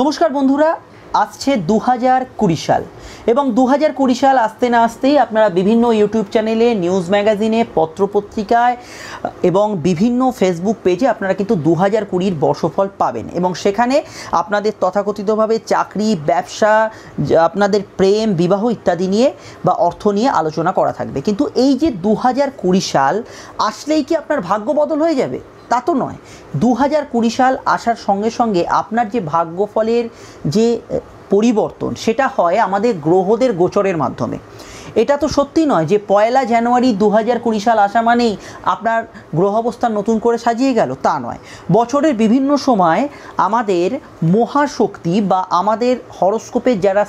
নমস্কার বন্ধুরা আসছে দু হাজার কুড়ি সাল এবং দু হাজার কুড়ি সাল আসতে না আসতেই আপনারা বিভিন্ন ইউটিউব চ্যানেলে নিউজ ম্যাগাজিনে পত্রপত্রিকায় এবং বিভিন্ন ফেসবুক পেজে আপনারা কিন্তু দু হাজার কুড়ির বর্ষফল পাবেন এবং সেখানে আপনাদের তথাকথিতভাবে চাকরি ব্যবসা আপনাদের প্রেম বিবাহ ইত্যাদি নিয়ে বা অর্থ নিয়ে আলোচনা করা থাকবে কিন্তু এই যে দু হাজার কুড়ি সাল আসলেই কি আপনার ভাগ্য বদল হয়ে যাবে তা তো নয় দু হাজার কুড়ি সাল আসার সঙ্গে সঙ্গে আপনার যে ভাগ্যফলের যে পরিবর্তন সেটা হয় আমাদের গ্রহদের গোচরের মাধ্যমে এটা তো সত্যি নয় যে পয়লা জানুয়ারি দু হাজার কুড়ি সাল আসা মানেই আপনার গ্রহ অবস্থান নতুন করে সাজিয়ে গেল তা নয় বছরের বিভিন্ন সময় আমাদের মহাশক্তি বা আমাদের হরস্কোপের যারা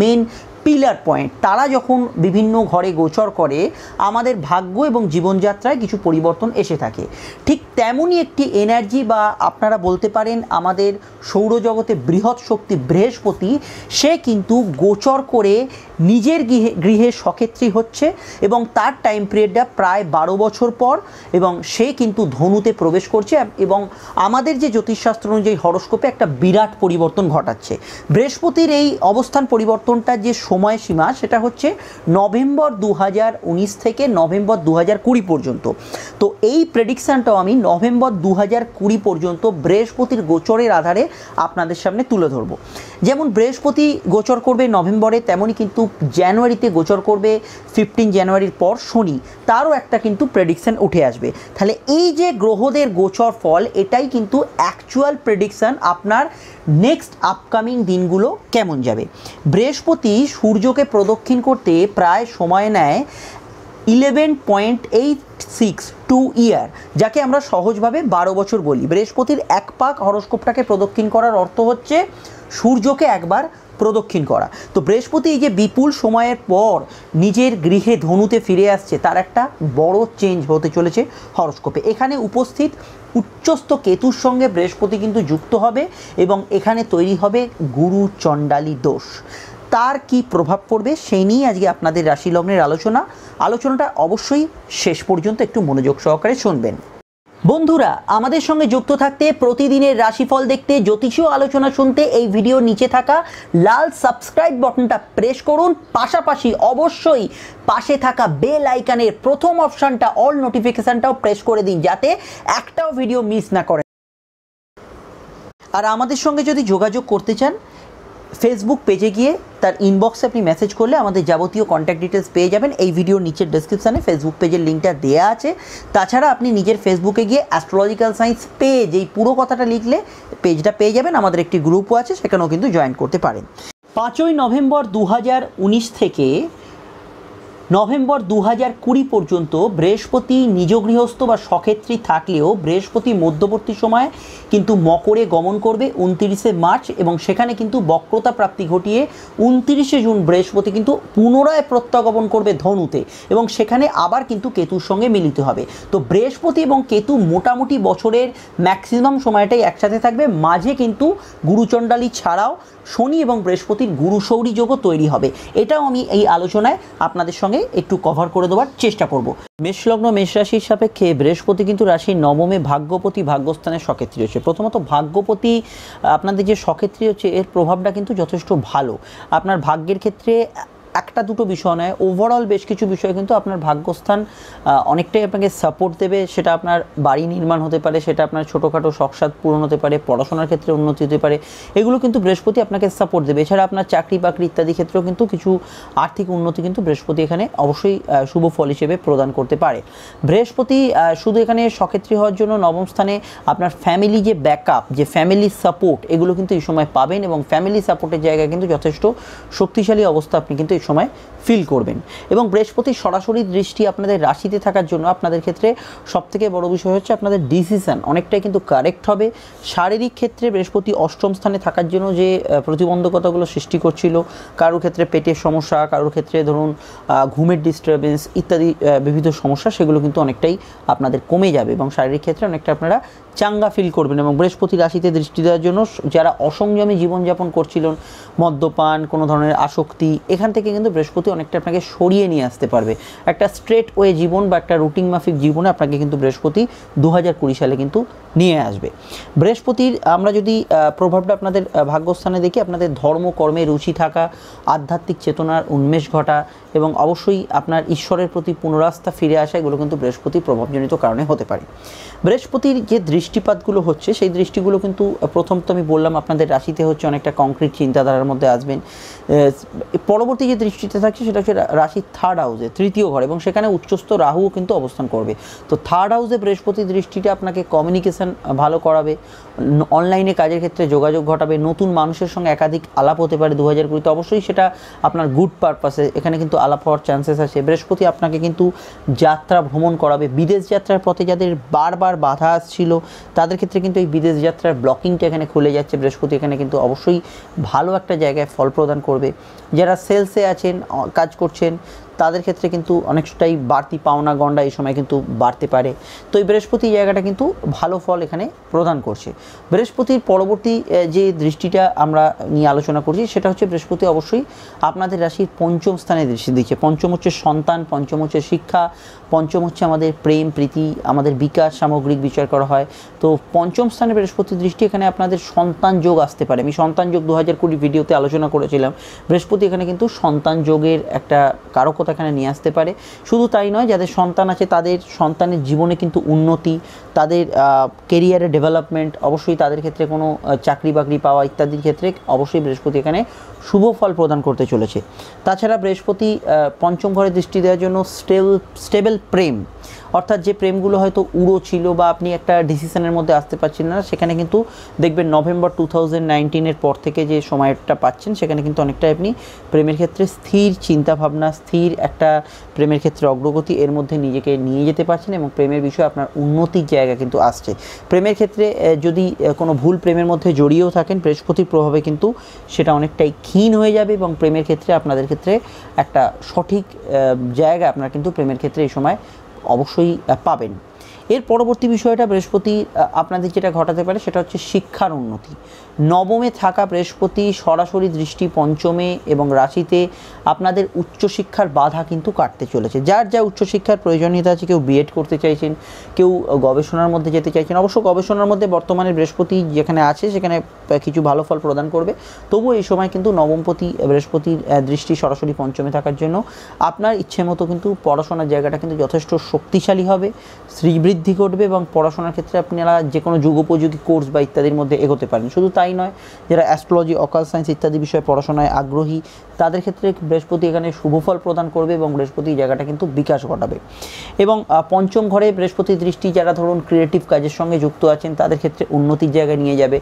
মেন পিলার পয়েন্ট তারা যখন বিভিন্ন ঘরে গোচর করে আমাদের ভাগ্য এবং জীবনযাত্রায় কিছু পরিবর্তন এসে থাকে ঠিক তেমনই একটি এনার্জি বা আপনারা বলতে পারেন আমাদের সৌরজগতে বৃহৎ শক্তি বৃহস্পতি সে কিন্তু গোচর করে নিজের গৃহে গৃহে সক্ষেত্রী হচ্ছে এবং তার টাইম পিরিয়ডটা প্রায় বারো বছর পর এবং সে কিন্তু ধনুতে প্রবেশ করছে এবং আমাদের যে জ্যোতিষশাস্ত্র অনুযায়ী হরস্কোপে একটা বিরাট পরিবর্তন ঘটাচ্ছে বৃহস্পতির এই অবস্থান পরিবর্তনটা যে সময়সীমা সেটা হচ্ছে নভেম্বর দু থেকে নভেম্বর দু পর্যন্ত তো এই প্রেডিকশানটাও আমি নভেম্বর দু পর্যন্ত বৃহস্পতির গোচরের আধারে আপনাদের সামনে তুলে ধরবো যেমন বৃহস্পতি গোচর করবে নভেম্বরে তেমনই কিন্তু জানুয়ারিতে গোচর করবে ফিফটিন জানুয়ারির পর শনি তারও একটা কিন্তু প্রেডিকশান উঠে আসবে তাহলে এই যে গ্রহদের গোচর ফল এটাই কিন্তু অ্যাকচুয়াল প্রেডিকশান আপনার নেক্সট আপকামিং দিনগুলো কেমন যাবে বৃহস্পতি সূর্যকে প্রদক্ষিণ করতে প্রায় সময় নেয় eleven point eight six two year যাকে আমরা সহজভাবে বারো বছর বলি বৃহস্পতির এক পাক হরস্কোপটাকে প্রদক্ষিণ করার অর্থ হচ্ছে সূর্যকে একবার প্রদক্ষিণ করা তো বৃহস্পতি এই যে বিপুল সময়ের পর নিজের গৃহে ধনুতে ফিরে আসছে তার একটা বড় চেঞ্জ হতে চলেছে হরস্কোপে এখানে উপস্থিত উচ্চস্থ কেতুর সঙ্গে বৃহস্পতি কিন্তু যুক্ত হবে এবং এখানে তৈরি হবে গুরু চণ্ডালী দোষ তার কি প্রভাব পড়বে সেই নিয়ে আজকে আপনাদের রাশি লগ্নের আলোচনা আলোচনাটা অবশ্যই শেষ পর্যন্ত একটু মনোযোগ সহকারে শুনবেন বন্ধুরা আমাদের সঙ্গে যুক্ত থাকতে প্রতিদিনের রাশিফল দেখতে জ্যোতিষীয় আলোচনা শুনতে এই ভিডিও নিচে থাকা লাল সাবস্ক্রাইব বটনটা প্রেস করুন পাশাপাশি অবশ্যই পাশে থাকা বেল আইকানের প্রথম অপশানটা অল নোটিফিকেশানটাও প্রেস করে দিন যাতে একটাও ভিডিও মিস না করে আর আমাদের সঙ্গে যদি যোগাযোগ করতে চান ফেসবুক পেজে গিয়ে তার ইনবক্সে আপনি মেসেজ করলে আমাদের যাবতীয় কন্ট্যাক্ট ডিটেলস পেয়ে যাবেন এই ভিডিওর নিচের ডেসক্রিপশানে ফেসবুক পেজের লিঙ্কটা দেয়া আছে তাছাড়া আপনি নিজের ফেসবুকে গিয়ে অ্যাস্ট্রোলজিক্যাল সায়েন্স পেজ এই পুরো কথাটা লিখলে পেজটা পেয়ে যাবেন আমাদের একটি গ্রুপও আছে সেখানেও কিন্তু জয়েন করতে পারেন পাঁচই নভেম্বর দু থেকে নভেম্বর দু হাজার কুড়ি পর্যন্ত বৃহস্পতি নিজ গৃহস্থ বা সক্ষেত্রী থাকলেও বৃহস্পতি মধ্যবর্তী সময়ে কিন্তু মকরে গমন করবে উনতিরিশে মার্চ এবং সেখানে কিন্তু বক্রতা প্রাপ্তি ঘটিয়ে উনতিরিশে জুন বৃহস্পতি কিন্তু পুনরায় প্রত্যাগমন করবে ধনুতে এবং সেখানে আবার কিন্তু কেতুর সঙ্গে মিলিত হবে তো বৃহস্পতি এবং কেতু মোটামুটি বছরের ম্যাক্সিমাম সময়টাই একসাথে থাকবে মাঝে কিন্তু গুরুচণ্ডালী ছাড়াও শনি এবং বৃহস্পতির গুরুশৌরি যোগও তৈরি হবে এটাও আমি এই আলোচনায় আপনাদের সঙ্গে একটু কভার করে দেওয়ার চেষ্টা করব মেষলগ্ন রাশির সাপেক্ষে বৃহস্পতি কিন্তু রাশির নবমে ভাগ্যপতি ভাগ্যস্থানে সক্ষেত্রী হচ্ছে প্রথমত ভাগ্যপতি আপনাদের যে সক্ষেত্রী হচ্ছে এর প্রভাবটা কিন্তু যথেষ্ট ভালো আপনার ভাগ্যের ক্ষেত্রে একটা দুটো বিষয় নয় ওভারঅল বেশ কিছু বিষয় কিন্তু আপনার ভাগ্যস্থান অনেকটাই আপনাকে সাপোর্ট দেবে সেটা আপনার বাড়ি নির্মাণ হতে পারে সেটা আপনার ছোটোখাটো শখসাদ পূরণ হতে পারে পড়াশোনার ক্ষেত্রে উন্নতি হতে পারে এগুলো কিন্তু বৃহস্পতি আপনাকে সাপোর্ট দেবে এছাড়া আপনার চাকরি বাকরি ইত্যাদি ক্ষেত্রেও কিন্তু কিছু আর্থিক উন্নতি কিন্তু বৃহস্পতি এখানে অবশ্যই শুভ ফল হিসেবে প্রদান করতে পারে বৃহস্পতি শুধু এখানে সক্ষেত্রী হওয়ার জন্য নবম স্থানে আপনার ফ্যামিলি যে ব্যাকআপ যে ফ্যামিলি সাপোর্ট এগুলো কিন্তু এই সময় পাবেন এবং ফ্যামিলি সাপোর্টের জায়গায় কিন্তু যথেষ্ট শক্তিশালী অবস্থা আপনি কিন্তু এই সময় ফিল করবেন এবং বৃহস্পতি সরাসরি দৃষ্টি আপনাদের রাশিতে থাকার জন্য আপনাদের ক্ষেত্রে সবথেকে বড় বিষয় হচ্ছে আপনাদের ডিসিশান অনেকটাই কিন্তু কারেক্ট হবে শারীরিক ক্ষেত্রে বৃহস্পতি অষ্টম স্থানে থাকার জন্য যে প্রতিবন্ধকতাগুলো সৃষ্টি করছিল কারোর ক্ষেত্রে পেটের সমস্যা কারোর ক্ষেত্রে ধরুন ঘুমের ডিস্টারবেন্স ইত্যাদি বিভিন্ন সমস্যা সেগুলো কিন্তু অনেকটাই আপনাদের কমে যাবে এবং শারীরিক ক্ষেত্রে অনেকটা আপনারা চাঙ্গা ফিল করবেন এবং বৃহস্পতি রাশিতে দৃষ্টি দেওয়ার জন্য যারা অসংযমী জীবনযাপন করছিলেন মদ্যপান কোনো ধরনের আসক্তি এখান থেকে কিন্তু বৃহস্পতি অনেকটা আপনাকে সরিয়ে নিয়ে আসতে পারবে একটা স্ট্রেট ওয়ে জীবন বা একটা রুটিন মাফিক জীবনে আপনাকে কিন্তু বৃহস্পতি দু সালে কিন্তু নিয়ে আসবে বৃহস্পতির আমরা যদি প্রভাবটা আপনাদের ভাগ্যস্থানে দেখি আপনাদের ধর্ম কর্মে রুচি থাকা আধ্যাত্মিক চেতনার উন্মেষ ঘটা এবং অবশ্যই আপনার ঈশ্বরের প্রতি পুনরাস্থা ফিরে আসা এগুলো কিন্তু বৃহস্পতির প্রভাবজনিত কারণে হতে পারে বৃহস্পতির যে দৃষ্টিপাতগুলো হচ্ছে সেই দৃষ্টিগুলো কিন্তু প্রথম তো আমি বললাম আপনাদের রাশিতে হচ্ছে অনেকটা কংক্রিট চিন্তাধারার মধ্যে আসবেন পরবর্তী যে দৃষ্টিতে থাকছে সেটা হচ্ছে রাশির থার্ড হাউসে তৃতীয় ঘর এবং সেখানে উচ্চস্থ রাহুও কিন্তু অবস্থান করবে তো থার্ড হাউসে বৃহস্পতির দৃষ্টিটা আপনাকে কমিউনিকেশান ভালো করাবে অনলাইনে কাজের ক্ষেত্রে যোগাযোগ ঘটাবে নতুন মানুষের সঙ্গে একাধিক আলাপ হতে পারে দু হাজার কুড়িতে অবশ্যই সেটা আপনার গুড পারপাসে এখানে কিন্তু আলাপ হওয়ার চান্সেস আছে বৃহস্পতি আপনাকে কিন্তু যাত্রা ভ্রমণ করাবে বিদেশ যাত্রার পথে যাদের বারবার বাধা আসছিল তাদের ক্ষেত্রে কিন্তু এই বিদেশ যাত্রার ব্লকিংটা এখানে খুলে যাচ্ছে বৃহস্পতি এখানে কিন্তু অবশ্যই ভালো একটা জায়গায় ফল প্রদান করবে যারা সেলসে আছেন কাজ করছেন তাদের ক্ষেত্রে কিন্তু অনেকটাই বাড়তি পাওনা গন্ডা এই সময় কিন্তু বাড়তে পারে তো এই বৃহস্পতি জায়গাটা কিন্তু ভালো ফল এখানে প্রদান করছে বৃহস্পতির পরবর্তী যে দৃষ্টিটা আমরা নিয়ে আলোচনা করছি সেটা হচ্ছে বৃহস্পতি অবশ্যই আপনাদের রাশির পঞ্চম স্থানে দৃষ্টি দিচ্ছে পঞ্চম হচ্ছে সন্তান পঞ্চম হচ্ছে শিক্ষা পঞ্চম হচ্ছে আমাদের প্রেম প্রীতি আমাদের বিকাশ সামগ্রিক বিচার করা হয় তো পঞ্চম স্থানে বৃহস্পতির দৃষ্টি এখানে আপনাদের সন্তান যোগ আসতে পারে আমি সন্তান যোগ দু হাজার কুড়ি ভিডিওতে আলোচনা করেছিলাম বৃহস্পতি এখানে কিন্তু সন্তান যোগের একটা কারক এখানে নিয়ে আসতে পারে শুধু তাই নয় যাদের সন্তান আছে তাদের সন্তানের জীবনে কিন্তু উন্নতি তাদের কেরিয়ারে ডেভেলপমেন্ট অবশ্যই তাদের ক্ষেত্রে কোনো চাকরি বাকরি পাওয়া ইত্যাদির ক্ষেত্রে অবশ্যই বৃহস্পতি এখানে শুভ ফল প্রদান করতে চলেছে তাছাড়া বৃহস্পতি পঞ্চম ঘরে দৃষ্টি দেওয়ার জন্য স্টেবল স্টেবল প্রেম অর্থাৎ যে প্রেমগুলো হয়তো উড়ো ছিল বা আপনি একটা ডিসিশনের মধ্যে আসতে পারছেন না সেখানে কিন্তু দেখবেন নভেম্বর টু থাউজেন্ড পর থেকে যে সময়টা পাচ্ছেন সেখানে কিন্তু অনেকটাই আপনি প্রেমের ক্ষেত্রে স্থির চিন্তাভাবনা স্থির একটা প্রেমের ক্ষেত্রে অগ্রগতি এর মধ্যে নিজেকে নিয়ে যেতে পারছেন এবং প্রেমের বিষয়ে আপনার উন্নতির জায়গা কিন্তু আসছে প্রেমের ক্ষেত্রে যদি কোনো ভুল প্রেমের মধ্যে জড়িয়েও থাকেন বৃহস্পতির প্রভাবে কিন্তু সেটা অনেকটাই ক্ষীণ হয়ে যাবে এবং প্রেমের ক্ষেত্রে আপনাদের ক্ষেত্রে একটা সঠিক জায়গা আপনার কিন্তু প্রেমের ক্ষেত্রে এই সময় অবশ্যই পাবেন এর পরবর্তী বিষয়টা বৃহস্পতি আপনাদের যেটা ঘটাতে পারে সেটা হচ্ছে শিক্ষার উন্নতি নবমে থাকা বৃহস্পতি সরাসরি দৃষ্টি পঞ্চমে এবং রাশিতে আপনাদের উচ্চশিক্ষার বাধা কিন্তু কাটতে চলেছে যার যা উচ্চশিক্ষার প্রয়োজনীয়তা আছে কেউ বিএড করতে চাইছেন কেউ গবেষণার মধ্যে যেতে চাইছেন অবশ্য গবেষণার মধ্যে বর্তমানে বৃহস্পতি যেখানে আছে সেখানে কিছু ভালো ফল প্রদান করবে তবুও এই সময় কিন্তু নবমপতি বৃহস্পতির দৃষ্টি সরাসরি পঞ্চমে থাকার জন্য আপনার ইচ্ছে মতো কিন্তু পড়াশোনার জায়গাটা কিন্তু যথেষ্ট শক্তিশালী হবে শ্রীবৃদ্ধি বৃদ্ধি ঘটবে এবং পড়াশোনার ক্ষেত্রে আপনারা যে কোনো যুগোপযোগী কোর্স বা ইত্যাদির মধ্যে এগোতে পারেন শুধু তাই নয় যারা অ্যাস্ট্রোলজি অকাল সায়েন্স ইত্যাদি বিষয়ে পড়াশোনায় আগ্রহী তাদের ক্ষেত্রে বৃহস্পতি এখানে শুভফল প্রদান করবে এবং বৃহস্পতি জায়গাটা কিন্তু বিকাশ ঘটাবে এবং পঞ্চম ঘরে বৃহস্পতি দৃষ্টি যারা ধরুন ক্রিয়েটিভ কাজের সঙ্গে যুক্ত আছেন তাদের ক্ষেত্রে উন্নতির জায়গায় নিয়ে যাবে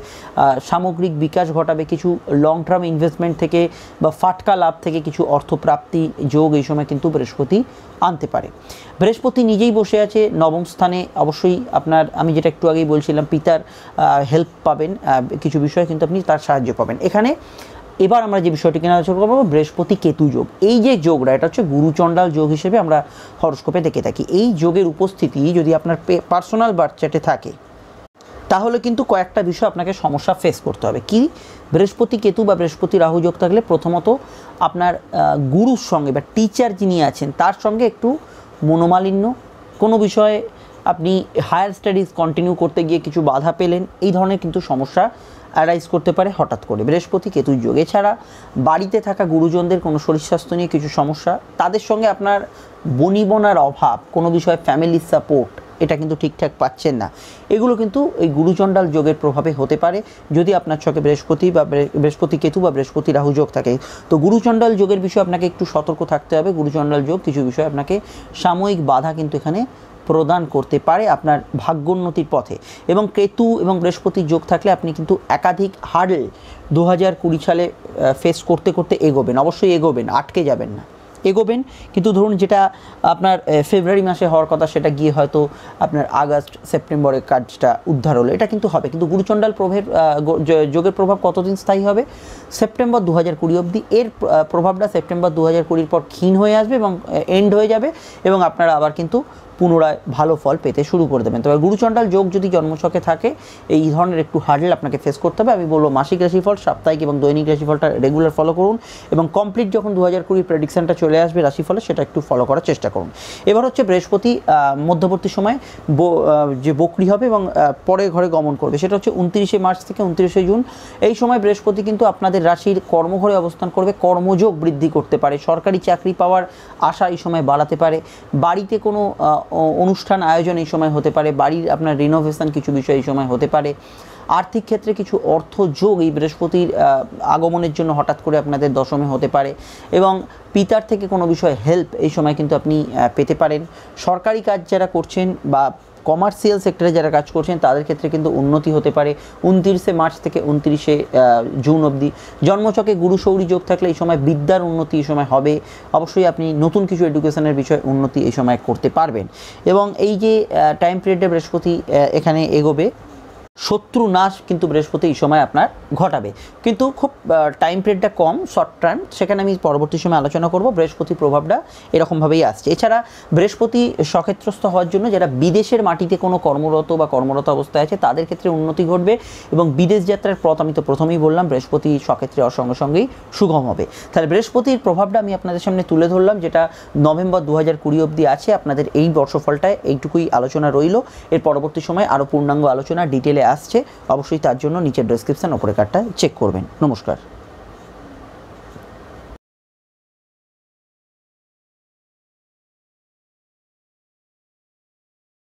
সামগ্রিক বিকাশ ঘটাবে কিছু লং টার্ম ইনভেস্টমেন্ট থেকে বা ফাটকা লাভ থেকে কিছু অর্থপ্রাপ্তি যোগ এই সময় কিন্তু বৃহস্পতি আনতে পারে বৃহস্পতি নিজেই বসে আছে নবম স্থানে অবশ্যই আপনার আমি যেটা একটু আগেই বলছিলাম পিতার হেল্প পাবেন কিছু বিষয়ে কিন্তু আপনি তার সাহায্য পাবেন এখানে এবার আমরা যে বিষয়টি কেন আলোচনা করবো বৃহস্পতি কেতু যোগ এই যে যোগটা এটা হচ্ছে গুরুচণ্ডাল যোগ হিসেবে আমরা হরস্কোপে দেখে থাকি এই যোগের উপস্থিতি যদি আপনার পার্সোনাল বার্থ থাকে তাহলে কিন্তু কয়েকটা বিষয় আপনাকে সমস্যা ফেস করতে হবে কি বৃহস্পতি কেতু বা বৃহস্পতি রাহু যোগ থাকলে প্রথমত আপনার গুরুর সঙ্গে বা টিচার যিনি আছেন তার সঙ্গে একটু মনোমালিন্য কোনো বিষয়ে আপনি হায়ার স্টাডিজ কন্টিনিউ করতে গিয়ে কিছু বাধা পেলেন এই ধরনের কিন্তু সমস্যা অ্যারাইজ করতে পারে হঠাৎ করে বৃহস্পতি কেতুর যোগ এছাড়া বাড়িতে থাকা গুরুজনদের কোনো শরীর স্বাস্থ্য নিয়ে কিছু সমস্যা তাদের সঙ্গে আপনার বনিবনার অভাব কোনো বিষয়ে ফ্যামিলি সাপোর্ট এটা কিন্তু ঠিকঠাক পাচ্ছেন না এগুলো কিন্তু এই গুরুচণ্ডাল যোগের প্রভাবে হতে পারে যদি আপনার ছকে বৃহস্পতি বা বৃহস্পতি কেতু বা বৃহস্পতি রাহু যোগ থাকে তো গুরুচণ্ডাল যোগের বিষয়ে আপনাকে একটু সতর্ক থাকতে হবে গুরুচণ্ডাল যোগ কিছু বিষয়ে আপনাকে সাময়িক বাধা কিন্তু এখানে প্রদান করতে পারে আপনার ভাগ্যোন্নতির পথে এবং কেতু এবং বৃহস্পতির যোগ থাকলে আপনি কিন্তু এক একাধিক হার্ডেল দু হাজার কুড়ি সালে ফেস করতে করতে এগোবেন অবশ্যই এগোবেন আটকে যাবেন না এগোবেন কিন্তু ধরুন যেটা আপনার ফেব্রুয়ারি মাসে হওয়ার কথা সেটা গিয়ে হয়তো আপনার আগস্ট সেপ্টেম্বরের কাজটা উদ্ধার হলো এটা কিন্তু হবে কিন্তু গুরুচণ্ডাল প্রভের যোগের প্রভাব কতদিন স্থায়ী হবে সেপ্টেম্বর দু হাজার কুড়ি অবধি এর প্রভাবটা সেপ্টেম্বর দু হাজার কুড়ির পর ক্ষীণ হয়ে আসবে এবং এন্ড হয়ে যাবে এবং আপনারা আবার কিন্তু পুনরায় ভালো ফল পেতে শুরু করে দেবেন তবে গুরুচণ্ডাল যোগ যদি জন্মছকে থাকে এই ধরনের একটু হার্ডেল আপনাকে ফেস করতে হবে আমি বলবো মাসিক রাশিফল সাপ্তাহিক এবং দৈনিক রাশিফলটা রেগুলার ফলো করুন এবং কমপ্লিট যখন দু হাজার কুড়ির প্রেডিকশানটা চলে আসবে রাশিফলে সেটা একটু ফলো করার চেষ্টা করুন এবার হচ্ছে বৃহস্পতি মধ্যবর্তী সময়ে যে বকরি হবে এবং পরে ঘরে গমন করবে সেটা হচ্ছে উনত্রিশে মার্চ থেকে উনত্রিশে জুন এই সময় বৃহস্পতি কিন্তু আপনাদের রাশির কর্মঘরে অবস্থান করবে কর্মযোগ বৃদ্ধি করতে পারে সরকারি চাকরি পাওয়ার আশা এই সময় বাড়াতে পারে বাড়িতে কোনো অনুষ্ঠান আয়োজন এই সময় হতে পারে বাড়ির আপনার রিনোভেশন কিছু বিষয় এই সময় হতে পারে আর্থিক ক্ষেত্রে কিছু অর্থ যোগ এই বৃহস্পতির আগমনের জন্য হঠাৎ করে আপনাদের দশমে হতে পারে এবং পিতার থেকে কোনো বিষয়ে হেল্প এই সময় কিন্তু আপনি পেতে পারেন সরকারি কাজ যারা করছেন বা কমার্শিয়াল সেক্টরে যারা কাজ করছেন তাদের ক্ষেত্রে কিন্তু উন্নতি হতে পারে উনত্রিশে মার্চ থেকে উনত্রিশে জুন অবধি জন্মচকে গুরু যোগ থাকলে এই সময় বিদ্যার উন্নতি এই সময় হবে অবশ্যই আপনি নতুন কিছু এডুকেশনের বিষয়ে উন্নতি এই সময় করতে পারবেন এবং এই যে টাইম পিরিয়ডে বৃহস্পতি এখানে এগোবে শত্রু নাশ কিন্তু বৃহস্পতি এই সময় আপনার ঘটাবে কিন্তু খুব টাইম পিরিয়ডটা কম শর্ট টার্ম সেখানে আমি পরবর্তী সময় আলোচনা করব বৃহস্পতির প্রভাবটা এরকমভাবেই আসছে এছাড়া বৃহস্পতি সক্ষেত্রস্থ হওয়ার জন্য যারা বিদেশের মাটিতে কোনো কর্মরত বা কর্মরত অবস্থায় আছে তাদের ক্ষেত্রে উন্নতি ঘটবে এবং বিদেশ যাত্রার পথ আমি তো প্রথমেই বললাম বৃহস্পতি সক্ষেত্রে হওয়ার সঙ্গে সঙ্গেই সুগম হবে তাহলে বৃহস্পতির প্রভাবটা আমি আপনাদের সামনে তুলে ধরলাম যেটা নভেম্বর দু হাজার কুড়ি অবধি আছে আপনাদের এই বর্ষফলটায় এইটুকুই আলোচনা রইল এর পরবর্তী সময় আরও পূর্ণাঙ্গ আলোচনা ডিটেলে আসছে অবশ্যই তার জন্য নিচের ডেসক্রিপশান ওপরে কার্ডটা চেক করবেন নমস্কার